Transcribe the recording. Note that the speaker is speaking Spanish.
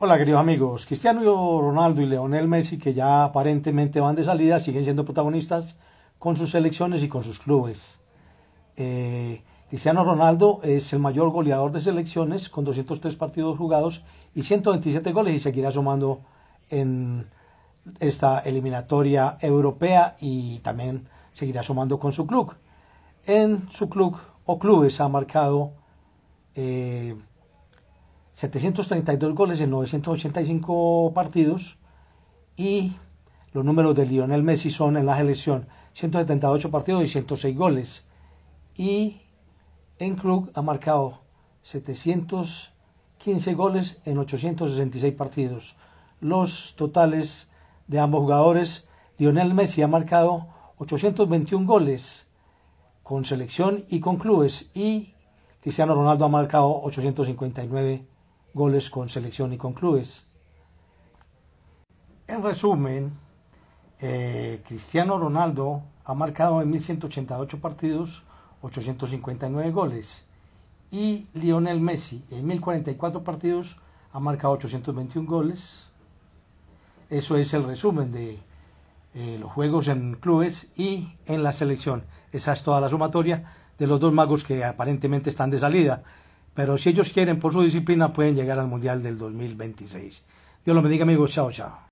Hola queridos amigos, Cristiano Ronaldo y Leonel Messi, que ya aparentemente van de salida, siguen siendo protagonistas con sus selecciones y con sus clubes. Eh, Cristiano Ronaldo es el mayor goleador de selecciones con 203 partidos jugados y 127 goles y seguirá sumando en esta eliminatoria europea y también seguirá sumando con su club. En su club o clubes ha marcado... Eh, 732 goles en 985 partidos y los números de Lionel Messi son en la selección 178 partidos y 106 goles. Y en club ha marcado 715 goles en 866 partidos. Los totales de ambos jugadores, Lionel Messi ha marcado 821 goles con selección y con clubes y Cristiano Ronaldo ha marcado 859 goles goles con selección y con clubes. En resumen, eh, Cristiano Ronaldo ha marcado en 1.188 partidos 859 goles y Lionel Messi en 1.044 partidos ha marcado 821 goles. Eso es el resumen de eh, los juegos en clubes y en la selección. Esa es toda la sumatoria de los dos magos que aparentemente están de salida. Pero si ellos quieren, por su disciplina, pueden llegar al Mundial del 2026. Dios lo bendiga, amigos. Chao, chao.